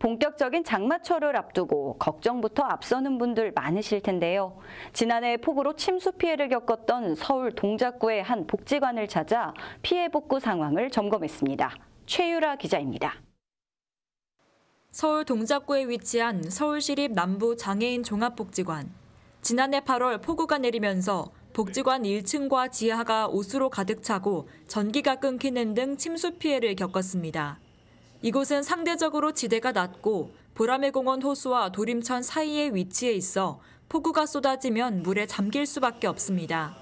본격적인 장마철을 앞두고 걱정부터 앞서는 분들 많으실 텐데요. 지난해 폭우로 침수 피해를 겪었던 서울 동작구의 한 복지관을 찾아 피해 복구 상황을 점검했습니다. 최유라 기자입니다. 서울 동작구에 위치한 서울시립 남부 장애인 종합복지관. 지난해 8월 폭우가 내리면서 복지관 1층과 지하가 옷으로 가득 차고 전기가 끊기는 등 침수 피해를 겪었습니다. 이곳은 상대적으로 지대가 낮고 보라매 공원 호수와 도림천 사이에 위치해 있어 폭우가 쏟아지면 물에 잠길 수밖에 없습니다.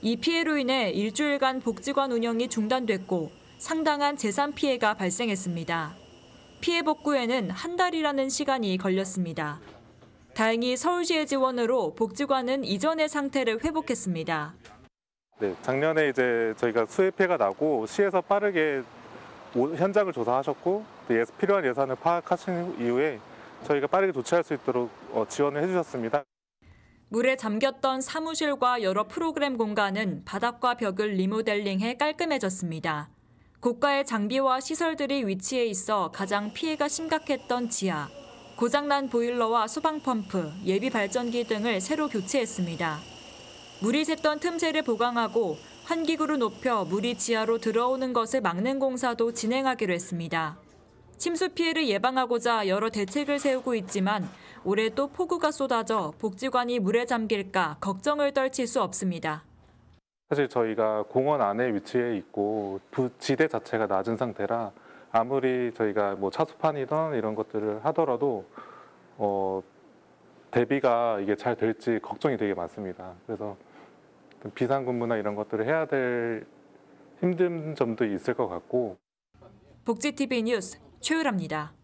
이 피해로 인해 일주일간 복지관 운영이 중단됐고 상당한 재산 피해가 발생했습니다. 피해 복구에는 한 달이라는 시간이 걸렸습니다. 다행히 서울시의 지원으로 복지관은 이전의 상태를 회복했습니다. 네, 작년에 이제 저희가 수해피해가 나고 시에서 빠르게 현장을 조사하셨고 필요한 예산을 파악하신 이후에 저희가 빠르게 조치할 수 있도록 어, 지원을 해주셨습니다. 물에 잠겼던 사무실과 여러 프로그램 공간은 바닥과 벽을 리모델링해 깔끔해졌습니다. 고가의 장비와 시설들이 위치해 있어 가장 피해가 심각했던 지하. 고장난 보일러와 소방펌프, 예비 발전기 등을 새로 교체했습니다. 물이 샜던 틈새를 보강하고 환기구를 높여 물이 지하로 들어오는 것을 막는 공사도 진행하기로 했습니다. 침수 피해를 예방하고자 여러 대책을 세우고 있지만 올해 또 폭우가 쏟아져 복지관이 물에 잠길까 걱정을 떨칠 수 없습니다. 사실 저희가 공원 안에 위치해 있고 지대 자체가 낮은 상태라 아무리 저희가 뭐 차수판이던 이런 것들을 하더라도 어, 대비가 이게 잘 될지 걱정이 되게 많습니다. 그래서 비상근무나 이런 것들을 해야 될 힘든 점도 있을 것 같고. 복지TV 뉴스 최유라입니다.